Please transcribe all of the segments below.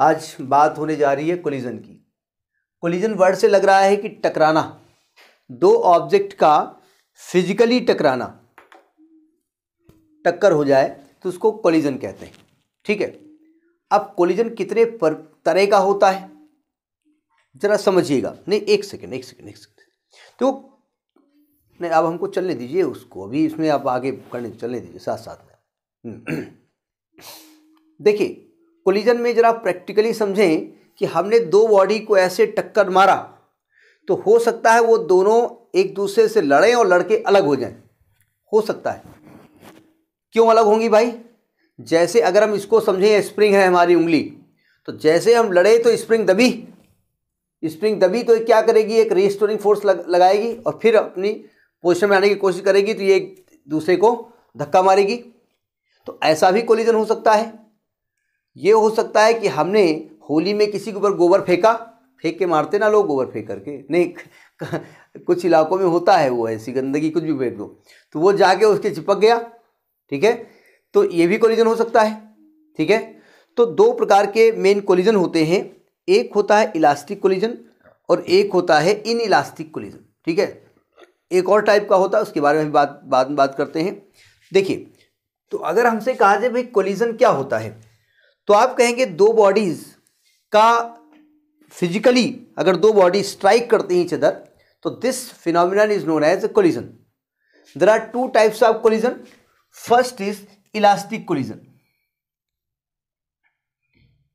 आज बात होने जा रही है कोलिजन की कोलिजन वर्ड से लग रहा है कि टकराना दो ऑब्जेक्ट का फिजिकली टकराना टक्कर हो जाए तो उसको कोलिजन कहते हैं ठीक है अब कोलिजन कितने पर तरह का होता है ज़रा समझिएगा नहीं एक सेकेंड एक सेकेंड एक सेकेंड तो नहीं अब हमको चलने दीजिए उसको अभी इसमें आप आगे करने चलने दीजिए साथ साथ में हम्म। देखिए कोलिजन में जरा प्रैक्टिकली समझें कि हमने दो बॉडी को ऐसे टक्कर मारा तो हो सकता है वो दोनों एक दूसरे से लड़ें और लड़के अलग हो जाएं हो सकता है क्यों अलग होंगी भाई जैसे अगर हम इसको समझें स्प्रिंग है हमारी उंगली तो जैसे हम लड़े तो स्प्रिंग दबी स्प्रिंग दबी तो क्या करेगी एक रिस्टोरिंग फोर्स लग, लगाएगी और फिर अपनी पोजिशन में आने की कोशिश करेगी तो ये एक दूसरे को धक्का मारेगी तो ऐसा भी कोलिजन हो सकता है ये हो सकता है कि हमने होली में किसी के ऊपर गोबर फेंका फेंक के मारते ना लोग गोबर फेंक करके नहीं कुछ इलाकों में होता है वो ऐसी गंदगी कुछ भी फेंक दो तो वो जाके उसके चिपक गया ठीक है तो ये भी कोलिजन हो सकता है ठीक है तो दो प्रकार के मेन कोलिजन होते हैं एक होता है इलास्टिक कोलिजन और एक होता है इन इलास्टिक कोलिजन ठीक है एक और टाइप का होता है उसके बारे में भी बात बाद में बात करते हैं देखिए तो अगर हमसे कहा जाए भाई कोलिजन क्या होता है तो आप कहेंगे दो बॉडीज़ का फिजिकली अगर दो बॉडी स्ट्राइक करते हैं चदर तो this phenomenon is known as a collision there are two types of collision first is elastic collision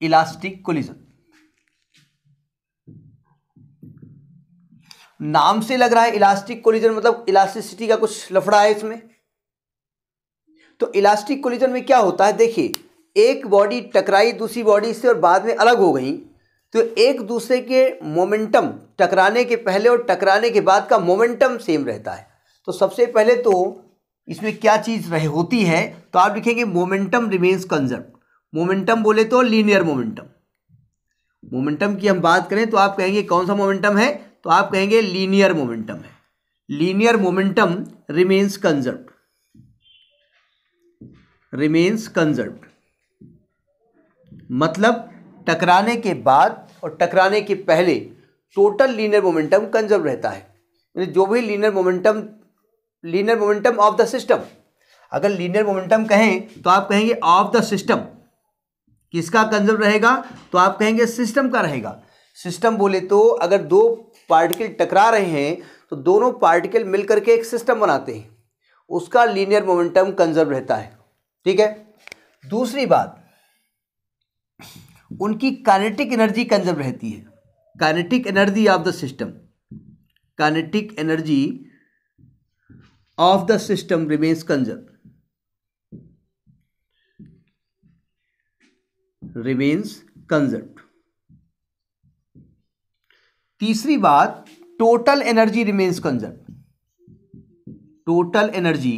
elastic collision नाम से लग रहा है इलास्टिक कोलिजन मतलब इलास्टिसिटी का कुछ लफड़ा है इसमें तो इलास्टिक कोलिजन में क्या होता है देखिए एक बॉडी टकराई दूसरी बॉडी से और बाद में अलग हो गई तो एक दूसरे के मोमेंटम टकराने के पहले और टकराने के बाद का मोमेंटम सेम रहता है तो सबसे पहले तो इसमें क्या चीज़ रह होती है तो आप लिखेंगे मोमेंटम रिमेंस कंजर्व मोमेंटम बोले तो लीनियर मोमेंटम मोमेंटम की हम बात करें तो आप कहेंगे कौन सा मोमेंटम है तो आप कहेंगे लीनियर मोमेंटम है linear momentum remains conserve remains conserve मतलब टकराने के बाद और टकराने के पहले टोटल लीनर मोमेंटम कंजर्व रहता है यानी जो भी linear momentum linear momentum of the system अगर लीनियर मोमेंटम कहें तो आप कहेंगे ऑफ द सिस्टम किसका कंजर्व रहेगा तो आप कहेंगे सिस्टम का रहेगा सिस्टम बोले तो अगर दो पार्टिकल टकरा रहे हैं तो दोनों पार्टिकल मिलकर के एक सिस्टम बनाते हैं उसका लीनियर मोमेंटम कंजर्व रहता है ठीक है दूसरी बात उनकी कानेटिक एनर्जी कंजर्व रहती है kinetic energy of the system kinetic energy of the system remains conserve remains conserve तीसरी बात total energy remains conserve total energy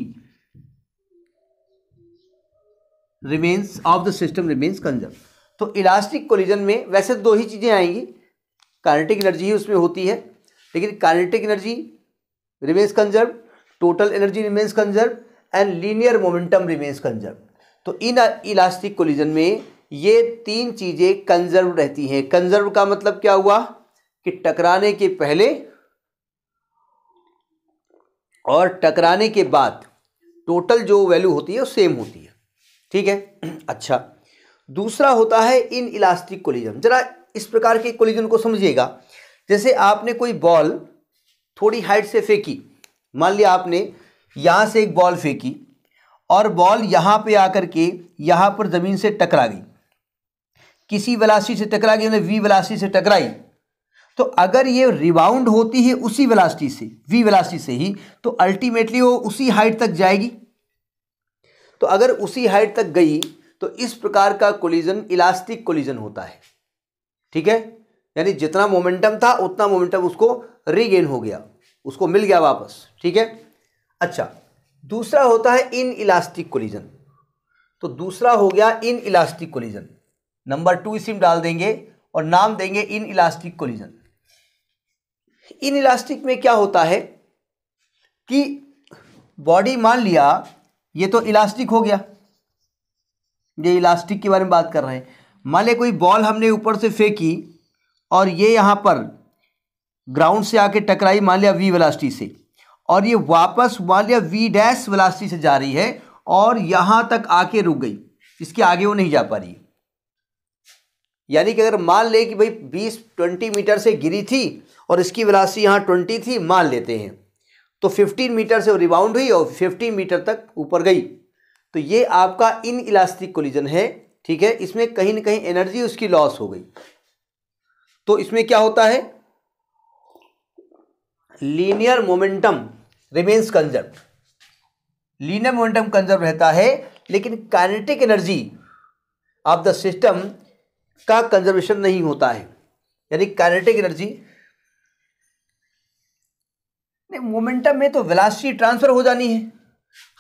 remains of the system remains conserve तो इलास्टिक कोलिजन में वैसे दो ही चीज़ें आएंगी कार्नेटिक एनर्जी ही उसमें होती है लेकिन kinetic energy remains conserve total energy remains conserve and linear momentum remains conserve तो इन इलास्टिक कोलिजन में ये तीन चीज़ें कंजर्व रहती हैं कंजर्व का मतलब क्या हुआ कि टकराने के पहले और टकराने के बाद टोटल जो वैल्यू होती है वो सेम होती है ठीक है अच्छा दूसरा होता है इन इलास्टिक कोलिजन जरा इस प्रकार के कोलिजन को समझिएगा जैसे आपने कोई बॉल थोड़ी हाइट से फेंकी मान लिया आपने यहाँ से एक बॉल फेंकी और बॉल यहाँ पे आकर के यहाँ पर ज़मीन से टकरा गई किसी वेलासी से टकरा गई वी वेलासी से टकराई तो अगर ये रिबाउंड होती है उसी वेलासिटी से वी वेलासिटी से ही तो अल्टीमेटली वो उसी हाइट तक जाएगी तो अगर उसी हाइट तक गई तो इस प्रकार का कोलिजन इलास्टिक कोलिजन होता है ठीक है यानी जितना मोमेंटम था उतना मोमेंटम उसको रीगेन हो गया उसको मिल गया वापस ठीक है अच्छा दूसरा होता है इन इलास्टिक कोलिजन तो दूसरा हो गया inelastic collision number two इसी में डाल देंगे और नाम देंगे inelastic collision inelastic में क्या होता है कि बॉडी मान लिया ये तो इलास्टिक हो गया ये इलास्टिक के बारे में बात कर रहे हैं मान लिया कोई बॉल हमने ऊपर से फेंकी और ये यहाँ पर ग्राउंड से आके टकराई मान लिया वी वलास्टी से और ये वापस मान लिया वी डैश वलास्टी से जा रही है और यहाँ तक आके रुक गई इसके आगे वो नहीं जा पा रही यानी कि अगर मान ले कि भाई 20 20 मीटर से गिरी थी और इसकी वेलासिटी यहाँ 20 थी मान लेते हैं तो 15 मीटर से वो रिबाउंड हुई और 15 मीटर तक ऊपर गई तो ये आपका इन इलास्टिक कोलिजन है ठीक है इसमें कहीं ना कहीं एनर्जी उसकी लॉस हो गई तो इसमें क्या होता है linear momentum remains conserve linear momentum conserve रहता है लेकिन kinetic energy of the system का कंजर्वेशन नहीं होता है यानी काइनेटिक एनर्जी नहीं मोमेंटम में तो वेलासिटी ट्रांसफर हो जानी है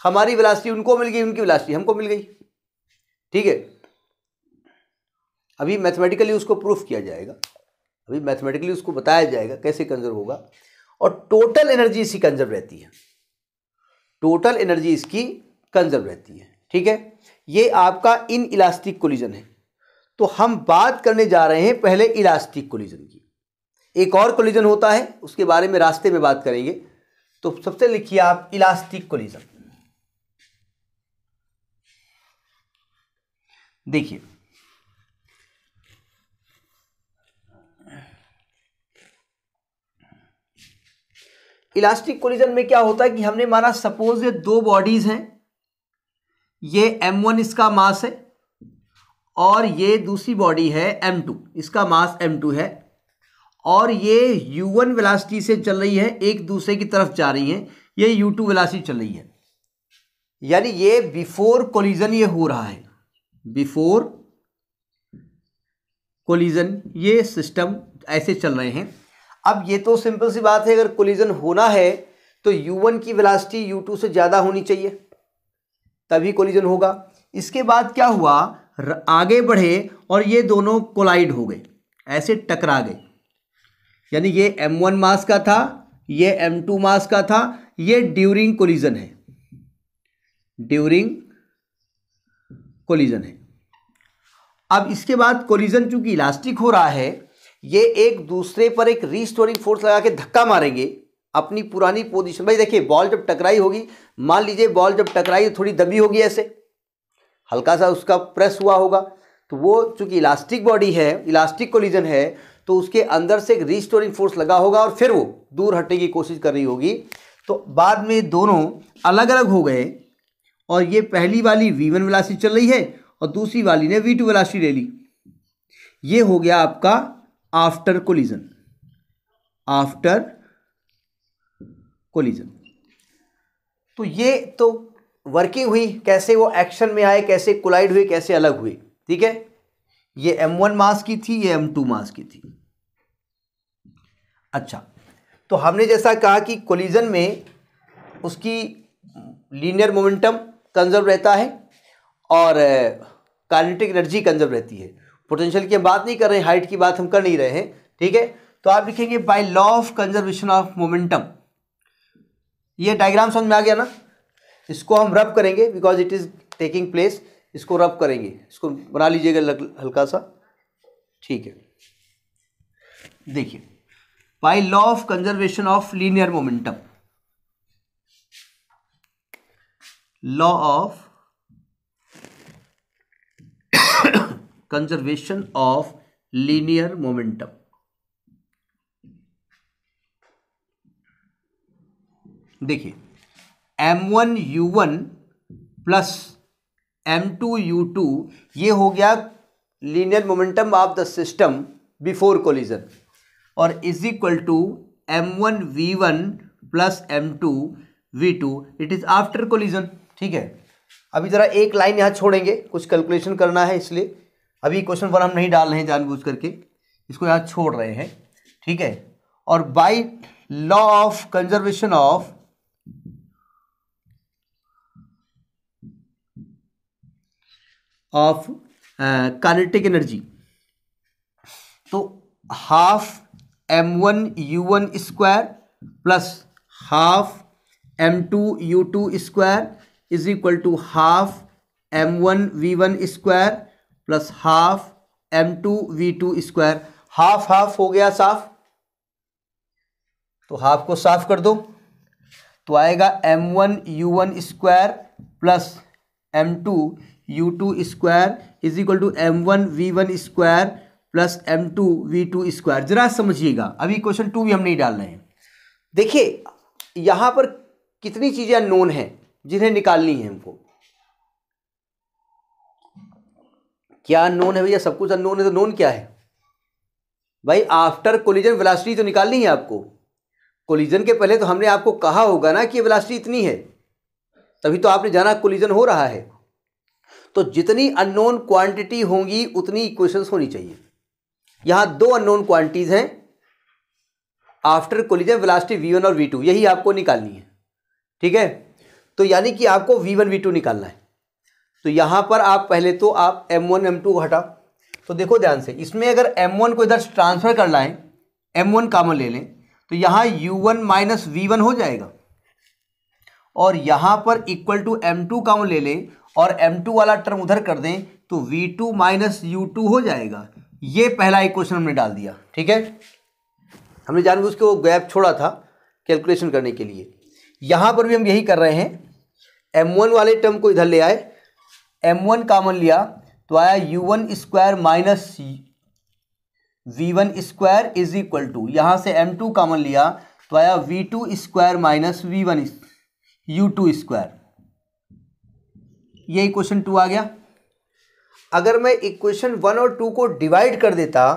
हमारी विलासिटी उनको मिल गई उनकी विलासिटी हमको मिल गई ठीक है अभी मैथमेटिकली उसको प्रूफ किया जाएगा अभी मैथमेटिकली उसको बताया जाएगा कैसे कंजर्व होगा और टोटल एनर्जी इसकी कंजर्व रहती है टोटल एनर्जी इसकी कंजर्व रहती है ठीक है ये आपका इन इलास्टिक कोलिजन है तो हम बात करने जा रहे हैं पहले इलास्टिक कोलिजन की एक और कोलिजन होता है उसके बारे में रास्ते में बात करेंगे तो सबसे लिखिए आप इलास्टिक कोलिजन देखिए इलास्टिक कोलिजन में क्या होता है कि हमने माना सपोज ये दो बॉडीज हैं ये M1 इसका मास है और ये दूसरी बॉडी है M2 इसका मास M2 है और ये U1 वेलासिटी से चल रही है एक दूसरे की तरफ जा रही है ये U2 वेलासिटी चल रही है यानी ये बिफोर कोलिजन ये हो रहा है बिफोर कोलिजन ये सिस्टम ऐसे चल रहे हैं अब ये तो सिंपल सी बात है अगर कोलिजन होना है तो u1 की वेलासिटी u2 से ज़्यादा होनी चाहिए तभी कोलिजन होगा इसके बाद क्या हुआ आगे बढ़े और ये दोनों कोलाइड हो गए ऐसे टकरा गए यानी ये m1 मास का था ये m2 मास का था ये ड्यूरिंग कोलिजन है ड्यूरिंग कोलिजन है अब इसके बाद कोलिजन चूंकि इलास्टिक हो रहा है ये एक दूसरे पर एक रीस्टोरिंग फोर्स लगा के धक्का मारेंगे अपनी पुरानी पोजीशन भाई देखिए बॉल जब टकराई होगी मान लीजिए बॉल जब टकराई तो थोड़ी दबी होगी ऐसे हल्का सा उसका प्रेस हुआ होगा तो वो चूंकि इलास्टिक बॉडी है इलास्टिक कोलिजन है तो उसके अंदर से एक रीस्टोरिंग फोर्स लगा होगा और फिर वो दूर हटने की कोशिश कर रही होगी तो बाद में दोनों अलग अलग हो गए और ये पहली वाली वी वन वेलासिटी चल रही है और दूसरी वाली ने वी टू वेलासिटी ले ली ये हो गया आपका आफ्टर कोलिजन आफ्टर कोलिजन तो ये तो वर्किंग हुई कैसे वो एक्शन में आए कैसे कोलाइड हुए कैसे अलग हुए ठीक है ये एम वन मास की थी ये एम टू मास की थी अच्छा तो हमने जैसा कहा कि कोलिजन में उसकी लीनियर मोमेंटम कंजर्व रहता है और काइनेटिक एनर्जी कंजर्व रहती है पोटेंशियल की हम बात नहीं कर रहे हाइट की बात हम कर नहीं रहे हैं ठीक है तो आप लिखेंगे by law of conservation of momentum ये डायग्राम समझ में आ गया ना इसको हम रब करेंगे because it is taking place इसको रब करेंगे इसको बना लीजिएगा हल्का सा ठीक है देखिए by law of conservation of linear momentum law of conservation of linear momentum देखिए M one you one plus M two you two यह हो गया linear momentum of the system before collision और is equal to M one we one plus M two we two it is after collision ठीक है अभी ज़रा एक line यहाँ छोड़ेंगे कुछ कैलकुलेशन करना है इसलिए अभी क्वेश्चन वन हम नहीं डाल रहे हैं जानबूझ करके इसको यहाँ छोड़ रहे हैं ठीक है और by law of conservation of of kinetic energy तो half M one you one square plus half M two you two square is equal to half M one we one square plus half M two we two square half half हो गया साफ तो half को साफ कर दो तो आएगा M one you one square plus M two you two square is equal to M one we one square plus M two we two square जरा समझिएगा अभी क्वेश्चन टू भी हम नहीं डाल रहे हैं देखिए यहाँ पर कितनी चीज़ें नोन है जिन्हें निकालनी है हमको क्या अनोन है भैया सब कुछ अननोन है तो नोन क्या है भाई आफ्टर कोलिजन वेलासिटी तो निकालनी है आपको कोलिजन के पहले तो हमने आपको कहा होगा ना कि वेलासिटी इतनी है तभी तो आपने जाना कोलिजन हो रहा है तो जितनी अननोन क्वांटिटी होंगी उतनी इक्वेशंस होनी चाहिए यहां दो अननोन क्वांटिटीज़ हैं after collision velocity V one और वी टू यही आपको निकालनी है ठीक है तो यानी कि आपको वी वन वी टू निकालना है तो यहाँ पर आप पहले तो आप एम वन एम टू हटा तो देखो ध्यान से इसमें अगर एम वन को इधर ट्रांसफ़र करना है एम वन कामन ले लें तो यहाँ U one minus we one हो जाएगा और यहाँ पर equal to M two common ले लें और एम टू वाला टर्म उधर कर दें तो v two minus u two हो जाएगा ये पहला इक्वेशन हमने डाल दिया ठीक है हमने जानबूझ के वो गैप छोड़ा था कैलकुलेशन करने के लिए यहाँ पर भी हम यही कर रहे हैं एम वन वाले टर्म को इधर ले आए एम वन कामन लिया तो आया u one square minus we one square is equal to यहां से एम टू कामन लिया तो आया v two square minus we one u two square यही क्वेश्चन टू आ गया अगर मैं इक्वेशन वन और टू को डिवाइड कर देता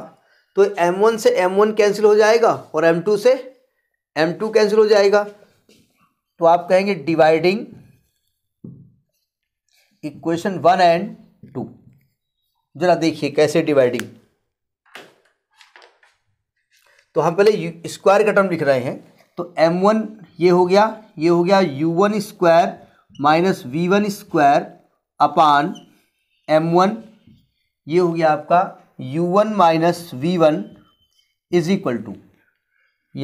तो एम वन से एम वन कैंसिल हो जाएगा और एम टू से एम टू कैंसिल हो जाएगा तो आप कहेंगे dividing equation one and two जरा देखिए कैसे डिवाइडिंग तो हम पहले स्क्वायर का टर्म लिख रहे हैं तो एम वन ये हो गया ये हो गया u one square minus we one square upon m one ये हो गया आपका u one minus we one is equal to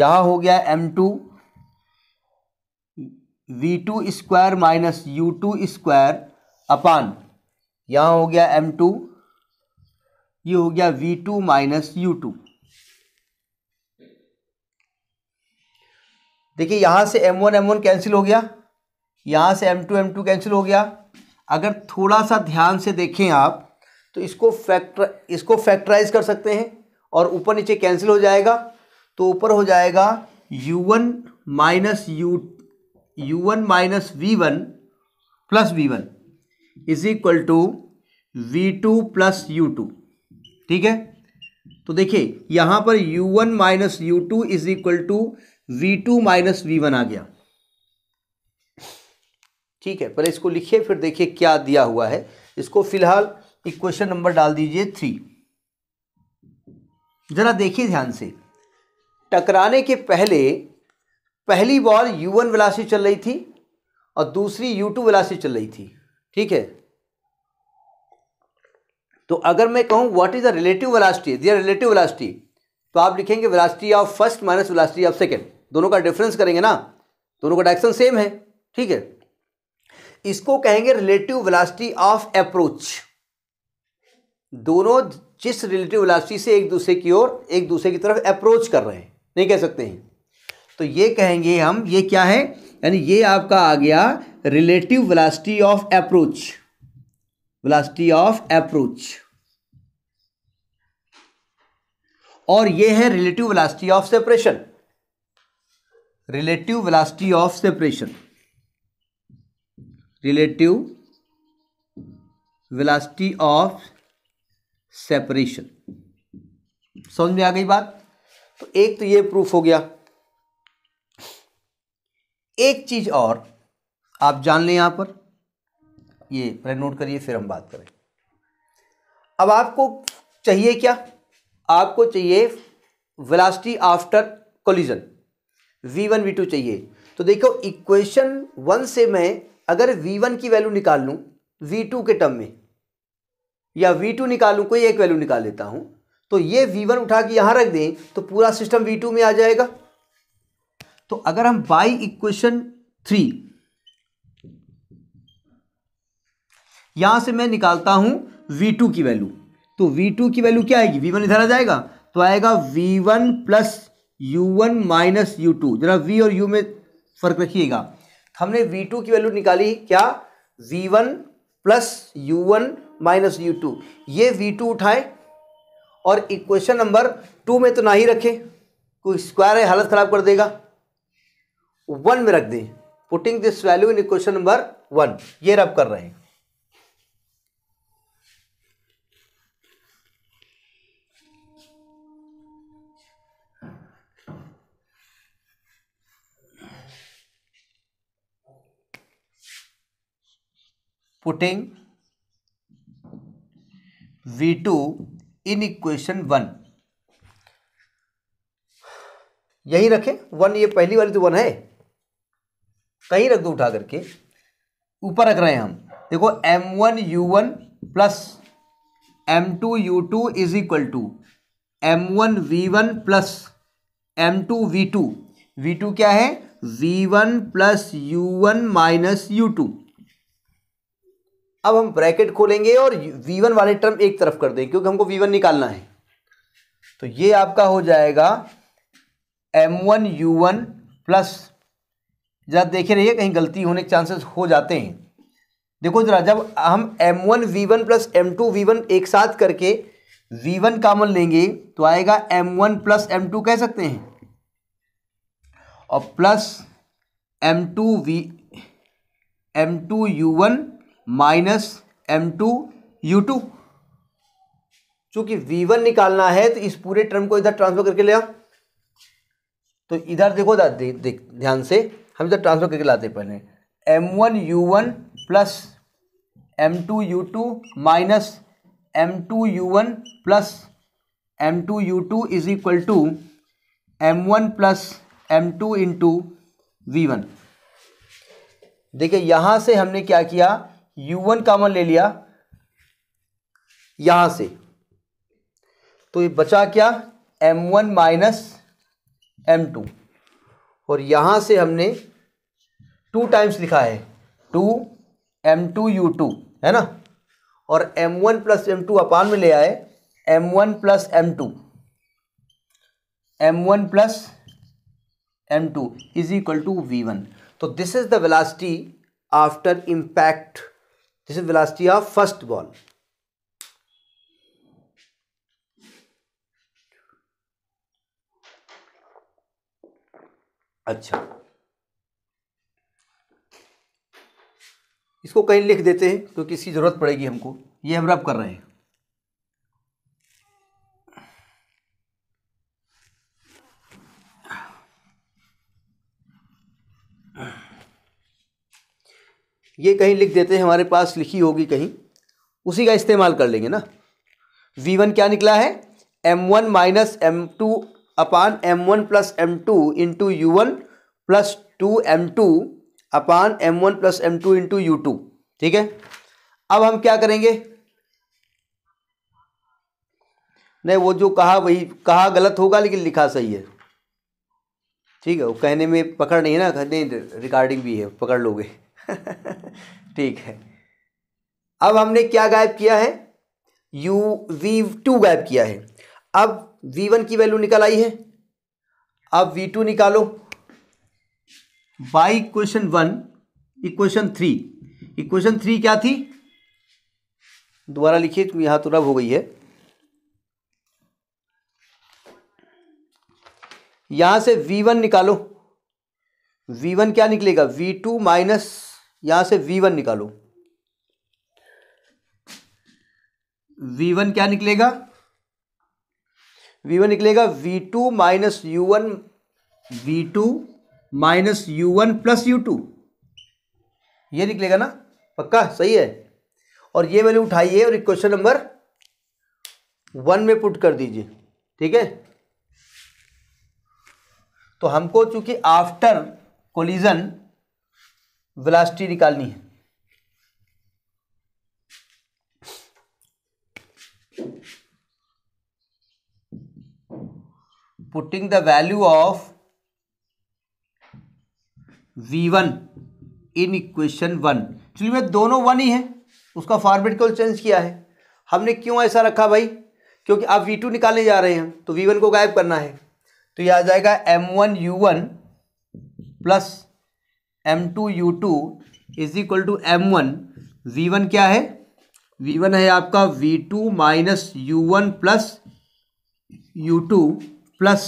यहाँ हो गया m two we two square minus u two square upon यहाँ हो गया एम टू ये हो गया v two minus u two देखिए यहाँ से m one m one cancel हो गया यहाँ से m two M two cancel हो गया अगर थोड़ा सा ध्यान से देखें आप तो इसको फैक्टर इसको फैक्टराइज कर सकते हैं और ऊपर नीचे कैंसिल हो जाएगा तो ऊपर हो जाएगा u one minus u u one minus we one plus v one is equal to we two plus u two ठीक है तो देखिए यहां पर u1 one minus u two is equal to we two minus we one आ गया ठीक है पहले इसको लिखिए फिर देखिए क्या दिया हुआ है इसको फिलहाल इक्वेशन नंबर डाल दीजिए थ्री जरा देखिए ध्यान से टकराने के पहले पहली बॉल u1 वन वेलासी चल रही थी और दूसरी u2 टू वेलासी चल रही थी ठीक है तो अगर मैं कहूँ what is the relative velocity their relative velocity तो आप लिखेंगे velocity of first minus velocity of second दोनों का डिफरेंस करेंगे ना दोनों का डायरेक्शन सेम है ठीक है इसको कहेंगे रिलेटिव वेलोसिटी ऑफ अप्रोच दोनों जिस रिलेटिव वेलोसिटी से एक दूसरे की ओर एक दूसरे की तरफ अप्रोच कर रहे हैं नहीं कह सकते हैं तो ये कहेंगे हम ये क्या है यानी ये आपका आ गया relative velocity of approach velocity of approach और ये है relative velocity of separation relative velocity of separation relative velocity of separation समझ में आ गई बात तो एक तो ये प्रूफ हो गया एक चीज और आप जान लें यहाँ पर ये पहले नोट करिए फिर हम बात करें अब आपको चाहिए क्या आपको चाहिए velocity after collision v1 v2 चाहिए तो देखो इक्वेशन वन से मैं अगर v1 की वैल्यू निकाल लूँ v2 के टर्म में या v2 निकालूँ कोई एक वैल्यू निकाल लेता हूँ तो ये v1 उठा के यहाँ रख दें तो पूरा सिस्टम v2 में आ जाएगा तो अगर हम बाई इक्वेशन थ्री यहाँ से मैं निकालता हूँ वी टू की वैल्यू तो वी टू की वैल्यू क्या आएगी वी वन इधर आ जाएगा तो आएगा v one plus u one minus u two जरा वी और यू में फर्क रखिएगा हमने वी टू की वैल्यू निकाली क्या v one plus u one minus u two ये वी टू और इक्वेशन नंबर टू में तो ना ही रखें कोई स्क्वायर है हालत ख़राब कर देगा वन में रख दें putting this value in equation number one ये रब कर रहे हैं putting v2 इन इक्वेशन वन यही रखें वन ये पहली वाली तो वन है कहीं रख दो उठा करके ऊपर रख रहे हैं हम देखो m one you one plus M two you two is equal to M one we one plus M two we two we two क्या है v one plus u one minus u two अब हम bracket खोलेंगे और we one वाले term एक तरफ कर देंगे क्योंकि हमको वी वन निकालना है तो ये आपका हो जाएगा m one you one plus जरा देखे रहिए कहीं गलती होने के चांसेस हो जाते हैं देखो जरा जब हम m one we one plus M two v one एक साथ करके वी वन कामन लेंगे तो आएगा M one plus M two कह सकते हैं और plus M two v m two you one minus m two you two चूँकि वी वन निकालना है तो इस पूरे टर्म को इधर ट्रांसफर करके ले आओ तो इधर देखो दे, दे, ध्यान से हम इधर ट्रांसफर करके लाते पहले m one you one plus M two you two minus m two you one plus M two you two is equal to M one plus M two into v one देखिए यहां से हमने क्या किया you one common ले लिया यहां से तो ये बचा क्या m one minus m two और यहां से हमने टू टाइम्स लिखा है two M two you two है ना और m one plus M two upon में ले आए m one plus M two M one plus M two is equal to v one तो this is the velocity after impact this is velocity of first ball अच्छा इसको कहीं लिख देते हैं क्योंकि इसकी ज़रूरत पड़ेगी हमको ये हम रब कर रहे हैं ये कहीं लिख देते हैं हमारे पास लिखी होगी कहीं उसी का इस्तेमाल कर लेंगे ना वी वन क्या निकला है m one minus m two upon m one plus M two into u one plus two M two upon m one plus M two into u two ठीक है अब हम क्या करेंगे नहीं वो जो कहा वही कहा गलत होगा लेकिन लिखा सही है ठीक है वो कहने में पकड़ नहीं है ना कहने रिकॉर्डिंग भी है पकड़ लोगे ठीक है अब हमने क्या गायब किया है यू वी टू गायब किया है अब वी वन की वैल्यू निकल आई है अब वी टू निकालो by question one equation three equation three क्या थी दोबारा लिखिए यहां तो रब हो गई है यहां से V1 निकालो V1 क्या निकलेगा V2 टू माइनस यहां से वी वन निकालो वी वन क्या निकलेगा वी वन निकलेगा v two minus u one v two minus u one plus u two ये निकलेगा ना पक्का सही है और ये वैल्यू उठाइए और क्वेश्चन नंबर वन में पुट कर दीजिए ठीक है तो हमको चूंकि आफ्टर कोलिजन वेलोसिटी निकालनी है the value of v v1 in equation one चलिए मैं दोनों वन ही है उसका फॉर्मेट केवल चेंज किया है हमने क्यों ऐसा रखा भाई क्योंकि आप v2 निकालने जा रहे हैं तो v1 को गायब करना है तो यह आ जाएगा m1 u1 plus M two you two is equal to M one we one क्या है वी वन है आपका v two minus u one plus u two plus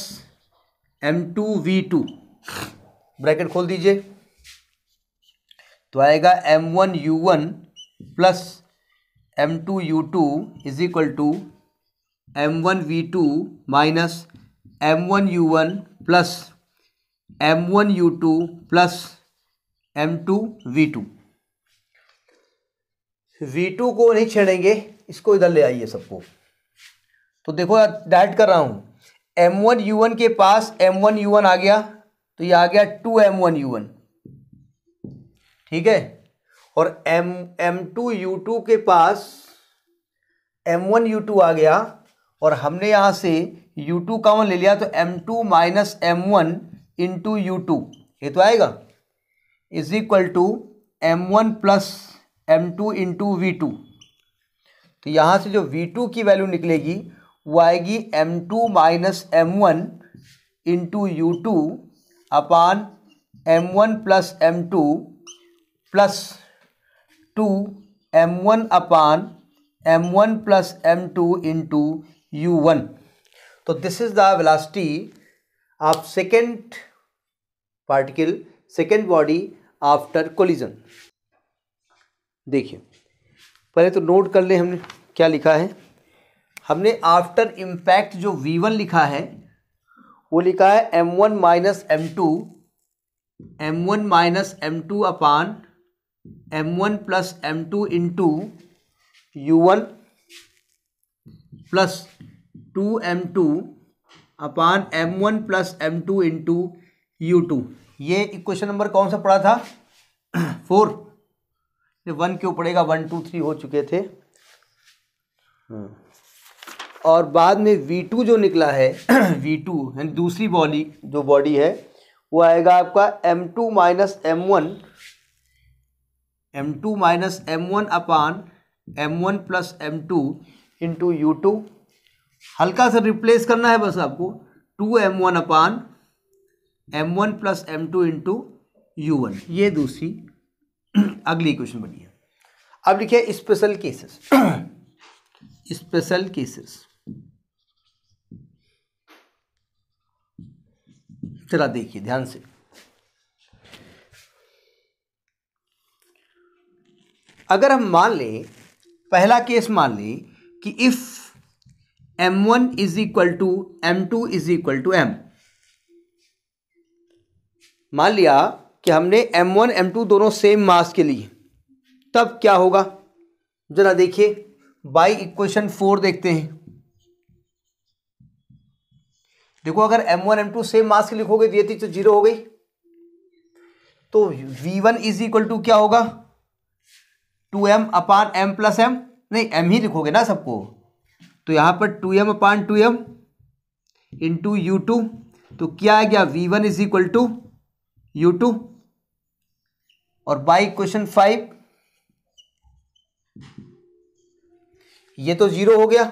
M two we two bracket खोल दीजिए तो आएगा M one you one plus M two you two is equal to M one v two minus m one you one plus m one u two plus M two we two we two को नहीं छेड़ेंगे इसको इधर ले आइए सबको तो देखो direct कर रहा हूँ एम वन यू वन के पास एम वन यू वन आ गया तो ये आ गया two M one you one ठीक है और m m two you two के पास एम वन यू टू आ गया और हमने यहाँ से यू टू कॉमन ले लिया तो m two minus m one into u two ये तो आएगा is equal to M one plus M two into v two तो यहाँ से जो वी टू की वैल्यू निकलेगी वो आएगी m two minus m one into u two upon m one plus M two plus two M one upon m one plus M two into u one तो this is the velocity of second particle second body after collision देखिए पहले तो note कर ले हमने क्या लिखा है हमने आफ्टर इम्पैक्ट जो वी वन लिखा है वो लिखा है m one minus m two M one minus m two upon m one plus M two two you one plus two M two upon m one plus M two two you two ये question number कौन सा पड़ा था four one क्यों पड़ेगा one two three हो चुके थे हाँ। और बाद में वी टू जो निकला है वी टू यानी दूसरी बॉडी जो बॉडी है वो आएगा आपका m two minus m one m two minus m one upon m one plus M two into u two हल्का सा रिप्लेस करना है बस आपको two M one upon m one plus M two into u one ये दूसरी अगली equation बनी है अब लिखिए स्पेशल केसेस स्पेशल केसेस चला देखिए ध्यान से अगर हम मान लें पहला केस मान लें कि if m one is equal to M two is equal to m मान लिया कि हमने M1 M2 दोनों सेम मास के लिए तब क्या होगा जरा देखिए बाई इक्वेशन फोर देखते हैं देखो अगर M1 M2 सेम मास के लिखोगे दिए थी तो जीरो हो गई तो V1 one is equal to क्या होगा two m upon m plus m नहीं एम ही लिखोगे ना सबको तो यहां पर two m upon two m into u two तो क्या आ गया V1 one is equal to you two और बाई क्वेश्चन फाइव ये तो जीरो हो गया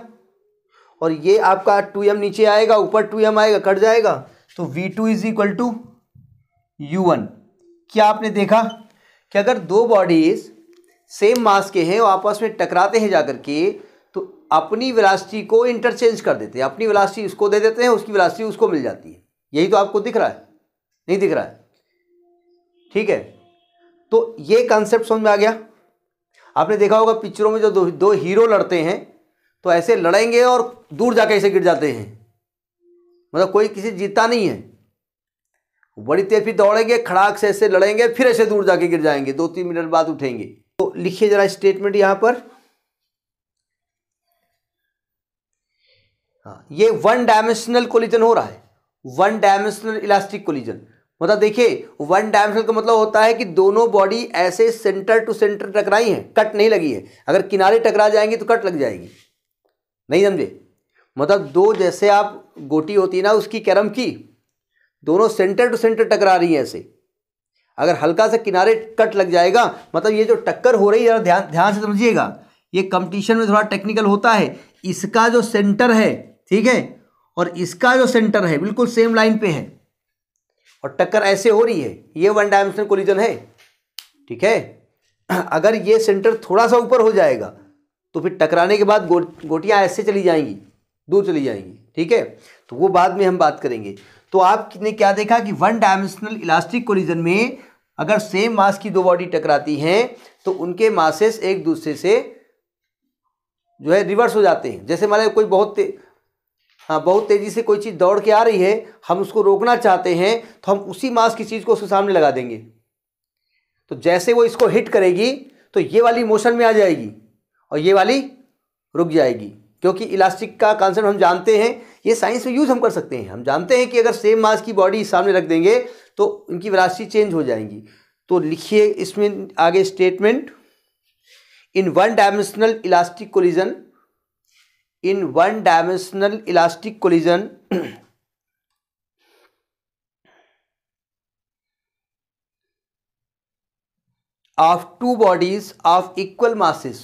और ये आपका टू एम नीचे आएगा ऊपर टू एम आएगा कट जाएगा तो v two is equal to you one क्या आपने देखा कि अगर दो बॉडीज सेम मास के हैं और आपस में टकराते हैं जाकर के तो अपनी विलासिटी को इंटरचेंज कर देते हैं अपनी विलासिटी उसको दे देते हैं उसकी विलासिटी उसको मिल जाती है यही तो आपको दिख रहा है नहीं दिख रहा है ठीक है तो ये कॉन्सेप्ट समझ में आ गया आपने देखा होगा पिक्चरों में जो दो, दो हीरो लड़ते हैं तो ऐसे लड़ेंगे और दूर जाके ऐसे गिर जाते हैं मतलब कोई किसी जीतता नहीं है बड़ी तेज फिर दौड़ेंगे खड़ाक से ऐसे लड़ेंगे फिर ऐसे दूर जाके गिर जाएंगे दो तीन मिनट बाद उठेंगे तो लिखिए जरा स्टेटमेंट यहां पर हाँ ये वन डायमेंशनल कोलिजन हो रहा है वन डायमेंशनल इलास्टिक कोलिजन मतलब देखिए वन डायमेंशनल का मतलब होता है कि दोनों बॉडी ऐसे सेंटर टू सेंटर टकराई हैं कट नहीं लगी है अगर किनारे टकरा जाएंगी तो कट लग जाएगी नहीं समझे मतलब दो जैसे आप गोटी होती है ना उसकी कैरम की दोनों सेंटर टू सेंटर टकरा रही हैं ऐसे अगर हल्का सा किनारे कट लग जाएगा मतलब ये जो टक्कर हो रही है ध्यान ध्यान से समझिएगा ये कंपटीशन में थोड़ा टेक्निकल होता है इसका जो सेंटर है ठीक है और इसका जो सेंटर है बिल्कुल सेम लाइन पे है और टक्कर ऐसे हो रही है ये वन डायमेंशनल कोलिजन है ठीक है अगर ये सेंटर थोड़ा सा ऊपर हो जाएगा तो फिर टकराने के बाद गो, गोटियाँ ऐसे चली जाएंगी दूर चली जाएंगी ठीक है तो वो बाद में हम बात करेंगे तो आपने क्या देखा कि वन डायमेंशनल इलास्टिक कोलिजन में अगर सेम मास की दो बॉडी टकराती हैं तो उनके मासेस एक दूसरे से जो है रिवर्स हो जाते हैं जैसे लो कोई बहुत हाँ बहुत तेज़ी से कोई चीज़ दौड़ के आ रही है हम उसको रोकना चाहते हैं तो हम उसी मास की चीज़ को उसके सामने लगा देंगे तो जैसे वो इसको हिट करेगी तो ये वाली मोशन में आ जाएगी और ये वाली रुक जाएगी क्योंकि इलास्टिक का कॉन्सेप्ट हम जानते हैं ये साइंस में यूज़ हम कर सकते हैं हम जानते हैं कि अगर सेम मास की बॉडी सामने रख देंगे तो उनकी वेलोसिटी चेंज हो जाएंगी तो लिखिए इसमें आगे statement in one dimensional elastic collision in one dimensional elastic collision of two bodies of equal masses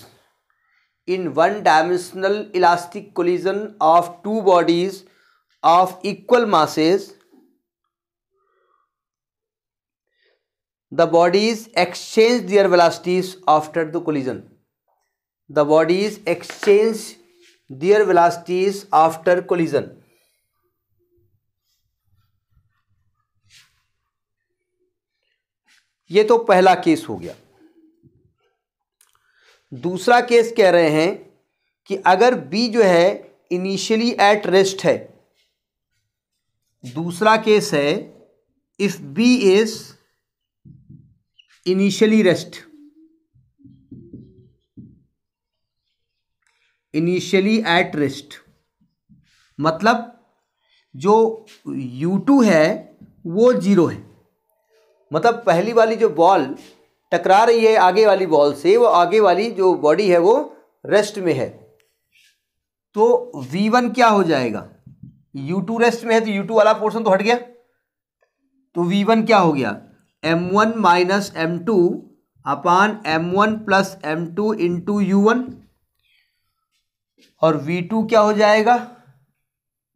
in one dimensional elastic collision of two bodies of equal masses the bodies exchange their velocities after the collision the bodies exchange their velocities after collision ये तो पहला case हो गया दूसरा case कह रहे हैं कि अगर बी जो है इनिशियली एट रेस्ट है दूसरा केस है if B is initially rest initially at rest मतलब जो u2 है वो जीरो है मतलब पहली वाली जो बॉल टकरा रही है आगे वाली बॉल से वो आगे वाली जो बॉडी है वो रेस्ट में है तो v1 क्या हो जाएगा u2 रेस्ट में है तो u2 वाला पोर्शन तो हट गया तो v1 क्या हो गया m1 one minus m two upon m one plus M two into u one और वी टू क्या हो जाएगा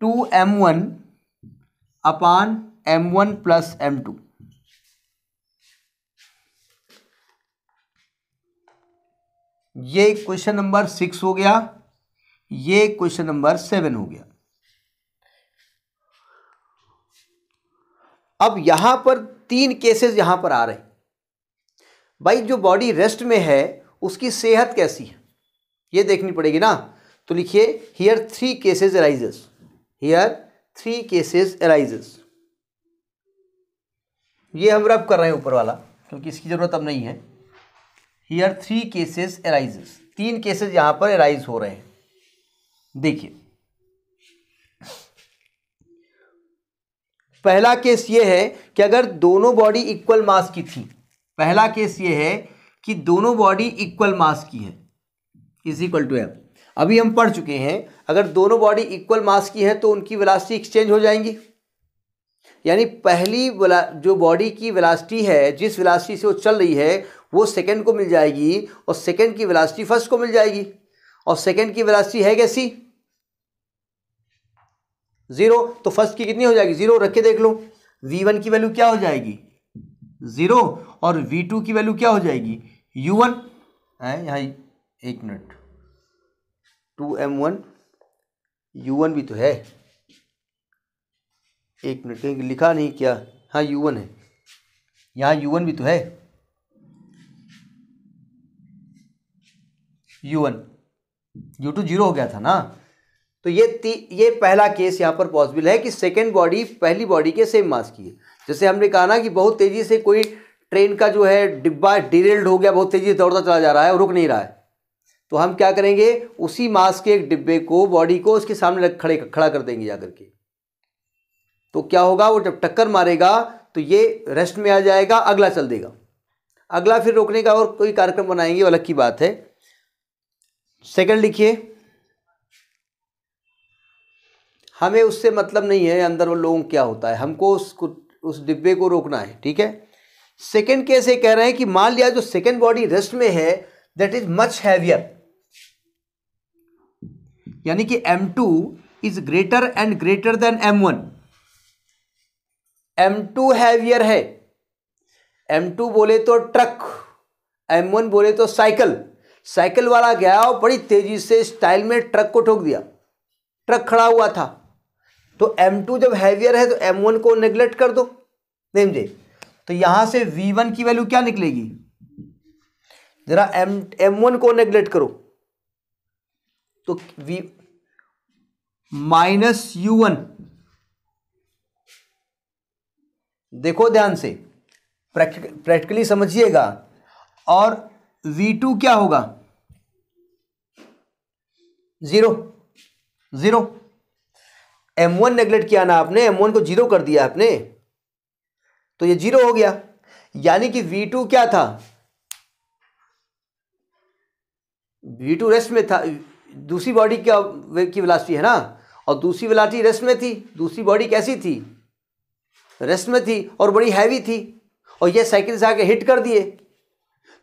two M one upon m one plus M two ये क्वेश्चन नंबर सिक्स हो गया ये क्वेश्चन नंबर सेवन हो गया अब यहां पर तीन केसेस यहां पर आ रहे भाई जो बॉडी रेस्ट में है उसकी सेहत कैसी है ये देखनी पड़ेगी ना तो लिखिए here three cases arises here three cases arises ये हम रब कर रहे हैं ऊपर वाला क्योंकि इसकी ज़रूरत अब नहीं है हियर थ्री केसेस अराइजेस तीन केसेस यहां पर अराइज हो रहे हैं देखिए पहला केस ये है कि अगर दोनों बॉडी इक्वल मास की थी पहला केस ये है कि दोनों बॉडी इक्वल मास की है इज इक्वल टू एफ अभी हम पढ़ चुके हैं अगर दोनों बॉडी इक्वल मास की है तो उनकी वेलासिटी एक्सचेंज हो जाएंगी यानी पहली जो बॉडी की वेलासिटी है जिस वेलासिटी से वो चल रही है वो सेकंड को मिल जाएगी और सेकंड की वेलासिटी फर्स्ट को मिल जाएगी और सेकंड की वेलासिटी है कैसी जीरो तो फर्स्ट की कितनी हो जाएगी जीरो रख के देख लो वी वन की वैल्यू क्या हो जाएगी जीरो और वी टू की वैल्यू क्या हो जाएगी यू वन यहाँ एक minute two M one you one भी तो है एक मिनट कहीं लिखा नहीं क्या हाँ यू वन है यहाँ यू वन भी तो है u one u two zero हो गया था ना तो ये ती, ये पहला केस यहाँ पर पॉसिबल है कि सेकेंड बॉडी पहली बॉडी के सेम मास की है जैसे हमने कहा ना कि बहुत तेज़ी से कोई ट्रेन का जो है डिब्बा डिरेल्ड हो गया बहुत तेज़ी से दौड़ता चला जा रहा है और रुक नहीं रहा है तो हम क्या करेंगे उसी मास के एक डिब्बे को बॉडी को उसके सामने खड़े खड़ा कर देंगे जाकर के तो क्या होगा वो जब टक्कर मारेगा तो ये रेस्ट में आ जाएगा अगला चल देगा अगला फिर रोकने का और कोई कार्यक्रम बनाएंगे अलग की बात है सेकंड लिखिए हमें उससे मतलब नहीं है अंदर वो लोगों क्या होता है हमको उसको उस डिब्बे को रोकना है ठीक है सेकंड कैसे कह रहे हैं कि मान लिया जो सेकंड बॉडी रेस्ट में है दैट इज मच हैवियर यानी कि m two is greater and greater than m one m two heavier है एम टू बोले तो ट्रक एम वन बोले तो साइकिल साइकिल वाला गया और बड़ी तेजी से स्टाइल में ट्रक को ठोक दिया ट्रक खड़ा हुआ था तो M2 जब हैवियर है तो M1 को नेग्लेक्ट कर दो जी तो यहां से V1 की वैल्यू क्या निकलेगी जरा M M1 को नेग्लेक्ट करो तो वी माइनस यू वन देखो ध्यान से प्रैक्टिकली समझिएगा और v2 क्या होगा जीरो जीरो m1 नेग्लेक्ट किया ना आपने m1 को जीरो कर दिया आपने तो ये जीरो हो गया यानी कि v2 क्या था v2 रेस्ट में था दूसरी बॉडी क्या की वेलासिटी है ना और दूसरी वेलासिटी रेस्ट में थी दूसरी बॉडी कैसी थी रेस्ट में थी और बड़ी हैवी थी और ये साइकिल से आके हिट कर दिए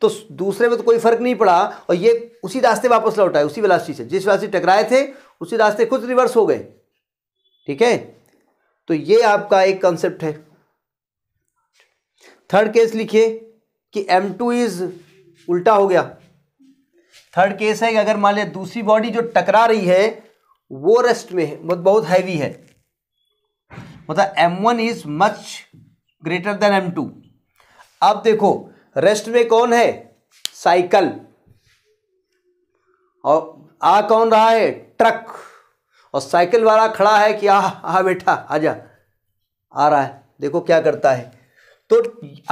तो दूसरे में तो कोई फर्क नहीं पड़ा और ये उसी रास्ते वापस लौट आए उसी वेलासिटी से जिस वेलासिटी टकराए थे उसी रास्ते खुद रिवर्स हो गए ठीक है तो ये आपका एक कॉन्सेप्ट है थर्ड केस लिखिए कि एम टू इज उल्टा हो गया थर्ड केस है कि अगर मान लिया दूसरी बॉडी जो टकरा रही है वो रेस्ट में है बहुत बहुत हैवी है मतलब M one is much greater than M two अब देखो रेस्ट में कौन है साइकिल और आ कौन रहा है ट्रक और साइकिल वाला खड़ा है कि आ आ बेटा जा आ रहा है देखो क्या करता है तो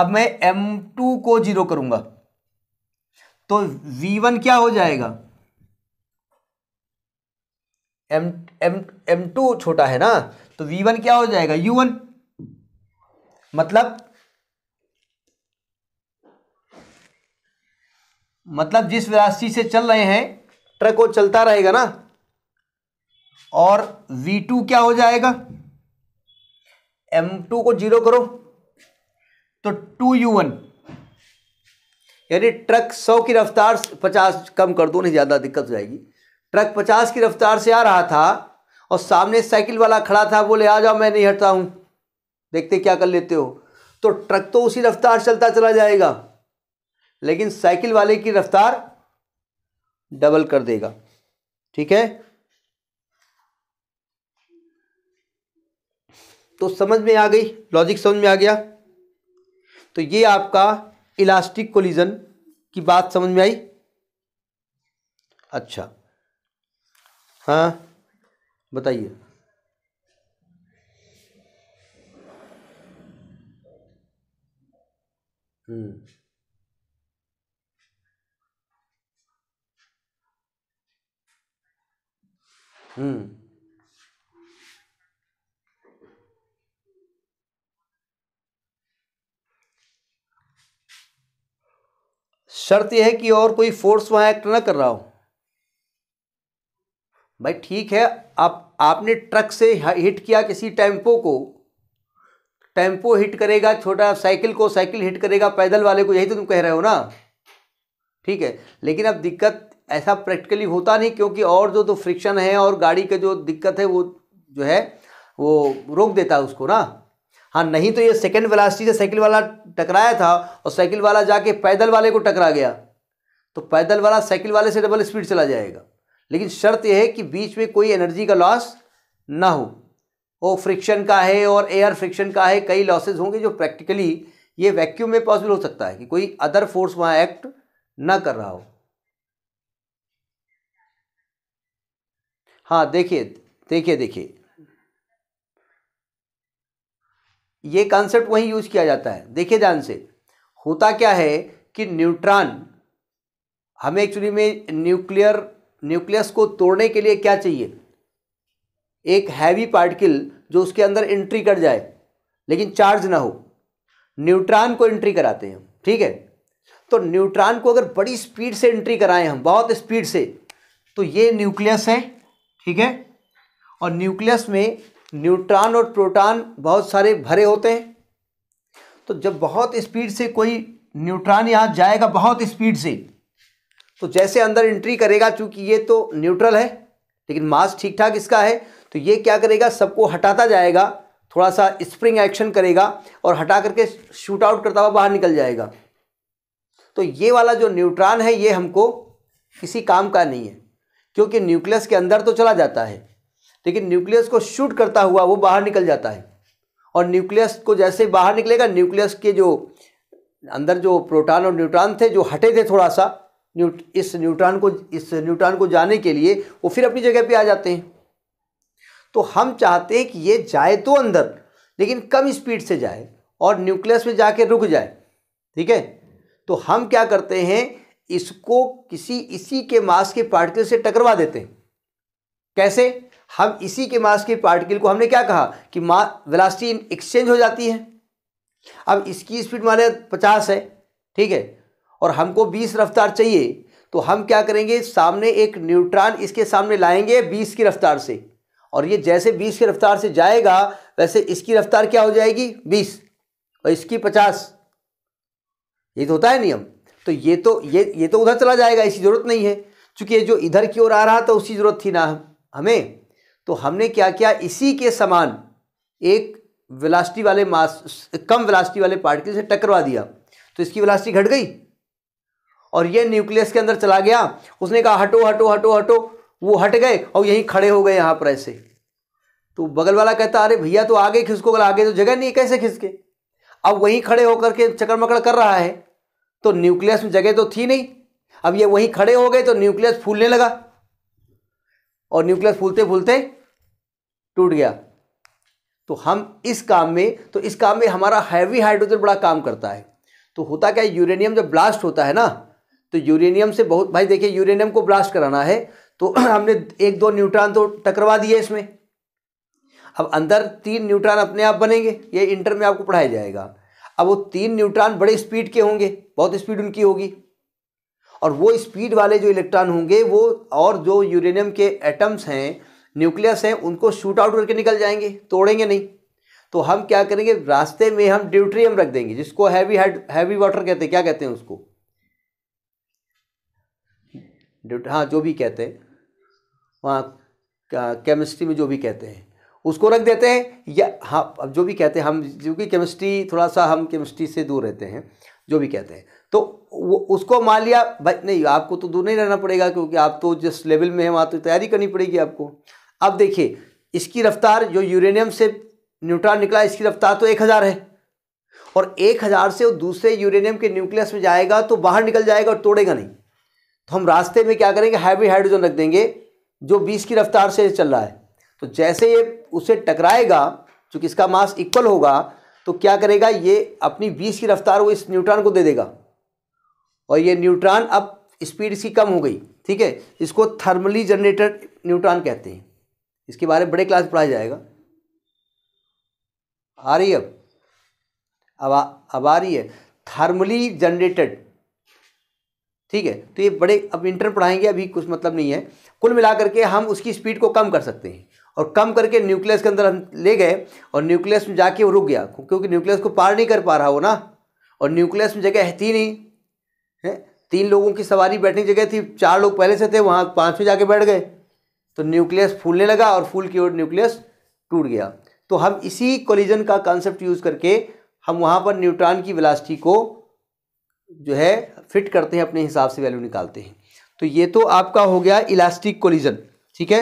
अब मैं एम टू को जीरो करूंगा तो V1 क्या हो जाएगा M M M2 छोटा है ना तो V1 क्या हो जाएगा U1 मतलब मतलब जिस राशि से चल रहे हैं ट्रक वो चलता रहेगा ना और V2 क्या हो जाएगा M2 को जीरो करो तो टू यू वन यानी ट्रक सौ की रफ्तार पचास कम कर दो नहीं ज़्यादा दिक्कत हो जाएगी ट्रक पचास की रफ्तार से आ रहा था और सामने साइकिल वाला खड़ा था बोले आ जाओ मैं नहीं हटता हूँ देखते क्या कर लेते हो तो ट्रक तो उसी रफ्तार चलता चला जाएगा लेकिन साइकिल वाले की रफ्तार डबल कर देगा ठीक है तो समझ में आ गई लॉजिक समझ में आ गया तो ये आपका इलास्टिक कोलिजन की बात समझ में आई अच्छा हाँ बताइए हम्म हम्म शर्त यह है कि और कोई फोर्स वहाँ एक्ट ना कर रहा हो भाई ठीक है आप आपने ट्रक से हिट किया किसी टेम्पो को टेम्पो हिट करेगा छोटा साइकिल को साइकिल हिट करेगा पैदल वाले को यही तो तुम कह रहे हो ना ठीक है लेकिन अब दिक्कत ऐसा प्रैक्टिकली होता नहीं क्योंकि और जो तो फ्रिक्शन है और गाड़ी का जो दिक्कत है वो जो है वो रोक देता है उसको ना हाँ नहीं तो ये सेकेंड वेलासिटी से साइकिल वाला टकराया था और साइकिल वाला जाके पैदल वाले को टकरा गया तो पैदल वाला साइकिल वाले से डबल स्पीड चला जाएगा लेकिन शर्त यह है कि बीच में कोई एनर्जी का लॉस ना हो वो फ्रिक्शन का है और एयर फ्रिक्शन का है कई लॉसेज होंगे जो प्रैक्टिकली ये वैक्यूम में पॉसिबल हो सकता है कि कोई अदर फोर्स वहाँ एक्ट ना कर रहा हो हाँ देखिए देखिए देखिए ये कॉन्सेप्ट वहीं यूज किया जाता है देखिए ध्यान से होता क्या है कि न्यूट्रॉन हमें एक्चुअली में न्यूक्लियर न्यूक्लियस को तोड़ने के लिए क्या चाहिए एक हैवी पार्टिकल जो उसके अंदर एंट्री कर जाए लेकिन चार्ज ना हो न्यूट्रॉन को एंट्री कराते हैं ठीक है तो न्यूट्रॉन को अगर बड़ी स्पीड से एंट्री कराएं हम बहुत स्पीड से तो ये न्यूक्लियस है ठीक है और न्यूक्लियस में न्यूट्रॉन और प्रोटॉन बहुत सारे भरे होते हैं तो जब बहुत स्पीड से कोई न्यूट्रॉन यहाँ जाएगा बहुत स्पीड से तो जैसे अंदर एंट्री करेगा चूंकि ये तो न्यूट्रल है लेकिन मास ठीक ठाक इसका है तो ये क्या करेगा सबको हटाता जाएगा थोड़ा सा स्प्रिंग एक्शन करेगा और हटा करके शूट आउट करता हुआ बाहर निकल जाएगा तो ये वाला जो न्यूट्रॉन है ये हमको किसी काम का नहीं है क्योंकि न्यूक्लियस के अंदर तो चला जाता है लेकिन न्यूक्लियस को शूट करता हुआ वो बाहर निकल जाता है और न्यूक्लियस को जैसे बाहर निकलेगा न्यूक्लियस के जो अंदर जो प्रोटॉन और न्यूट्रॉन थे जो हटे थे थोड़ा सा न्यूट इस न्यूट्रॉन को इस न्यूट्रॉन को जाने के लिए वो फिर अपनी जगह पे आ जाते हैं तो हम चाहते हैं कि ये जाए तो अंदर लेकिन कम स्पीड से जाए और न्यूक्लियस में जाके रुक जाए ठीक है तो हम क्या करते हैं इसको किसी इसी के मास के पार्टिकल से टकरवा देते हैं कैसे हम इसी के मास के पार्टिकल को हमने क्या कहा कि मा वेलासिटी एक्सचेंज हो जाती है अब इसकी स्पीड माने पचास है ठीक है और हमको बीस रफ्तार चाहिए तो हम क्या करेंगे सामने एक न्यूट्रॉन इसके सामने लाएंगे बीस की रफ्तार से और ये जैसे बीस की रफ्तार से जाएगा वैसे इसकी रफ्तार क्या हो जाएगी बीस और इसकी पचास ये तो होता है नियम तो ये तो ये ये तो उधर चला जाएगा इसकी ज़रूरत नहीं है क्योंकि ये जो इधर की ओर आ रहा था उसकी ज़रूरत थी ना हमें तो हमने क्या किया इसी के समान एक वेलासिटी वाले मास कम वेलासिटी वाले पार्टिकल से टकरवा दिया तो इसकी वेलासिटी घट गई और ये न्यूक्लियस के अंदर चला गया उसने कहा हटो हटो हटो हटो वो हट गए और यहीं खड़े हो गए यहाँ पर ऐसे तो बगल वाला कहता अरे भैया तो आगे खिसको आगे तो जगह नहीं कैसे खिसके अब वहीं खड़े होकर के चकड़ मकड़ कर रहा है तो न्यूक्लियस में जगह तो थी नहीं अब ये वहीं खड़े हो गए तो न्यूक्लियस फूलने लगा और न्यूक्लियस फूलते फूलते टूट गया तो हम इस काम में तो इस काम में हमारा हैवी हाइड्रोजन बड़ा काम करता है तो होता क्या है यूरेनियम जब ब्लास्ट होता है ना तो यूरेनियम से बहुत भाई देखिए यूरेनियम को ब्लास्ट कराना है तो हमने एक दो न्यूट्रॉन तो टकरवा दिए इसमें अब अंदर तीन न्यूट्रॉन अपने आप बनेंगे ये इंटर में आपको पढ़ाया जाएगा अब वो तीन न्यूट्रॉन बड़े स्पीड के होंगे बहुत स्पीड उनकी होगी और वो स्पीड वाले जो इलेक्ट्रॉन होंगे वो और जो यूरेनियम के एटम्स हैं न्यूक्लियस हैं उनको शूट आउट करके निकल जाएंगे तोड़ेंगे नहीं तो हम क्या करेंगे रास्ते में हम ड्यूट्रियम रख देंगे जिसको हैवी हेड हैवी वाटर कहते हैं क्या कहते हैं उसको हाँ जो भी कहते हैं वहाँ केमिस्ट्री में जो भी कहते हैं उसको रख देते हैं या हाँ अब जो भी कहते हैं हम क्योंकि केमिस्ट्री थोड़ा सा हम केमिस्ट्री से दूर रहते हैं जो भी कहते हैं तो वो उसको मान लिया भाई नहीं आपको तो दूर नहीं रहना पड़ेगा क्योंकि आप तो जिस लेवल में हैं वहाँ तो तैयारी करनी पड़ेगी आपको अब देखिए इसकी रफ्तार जो यूरेनियम से न्यूट्रॉन निकला इसकी रफ्तार तो एक हज़ार है और एक हज़ार से वो दूसरे यूरेनियम के न्यूक्लियस में जाएगा तो बाहर निकल जाएगा और तोड़ेगा नहीं तो हम रास्ते में क्या करेंगे हैवी हाइड्रोजन रख देंगे जो बीस की रफ्तार से चल रहा है तो जैसे ये उसे टकराएगा चूँकि इसका मास इक्वल होगा तो क्या करेगा ये अपनी बीस की रफ्तार वो इस न्यूट्रॉन को दे देगा और ये न्यूट्रॉन अब स्पीड इसकी कम हो गई ठीक है इसको थर्मली जनरेटेड न्यूट्रॉन कहते हैं इसके बारे में बड़े क्लास पढ़ाया जाएगा आ रही है अब अब आ, अब आ रही है थर्मली जनरेटेड ठीक है तो ये बड़े अब इंटर पढ़ाएंगे अभी कुछ मतलब नहीं है कुल मिलाकर के हम उसकी स्पीड को कम कर सकते हैं और कम करके न्यूक्लियस के अंदर हम ले गए और न्यूक्लियस में जाके वो रुक गया क्योंकि न्यूक्लियस को पार नहीं कर पा रहा वो ना और न्यूक्लियस में जगह थी नहीं है तीन लोगों की सवारी बैठने की जगह थी चार लोग पहले से थे वहाँ पाँच में जाके बैठ गए तो न्यूक्लियस फूलने लगा और फूल की ओर न्यूक्लियस टूट गया तो हम इसी कोलिजन का कॉन्सेप्ट यूज़ करके हम वहाँ पर न्यूट्रॉन की वेलासिटी को जो है फिट करते हैं अपने हिसाब से वैल्यू निकालते हैं तो ये तो आपका हो गया इलास्टिक कोलिजन ठीक है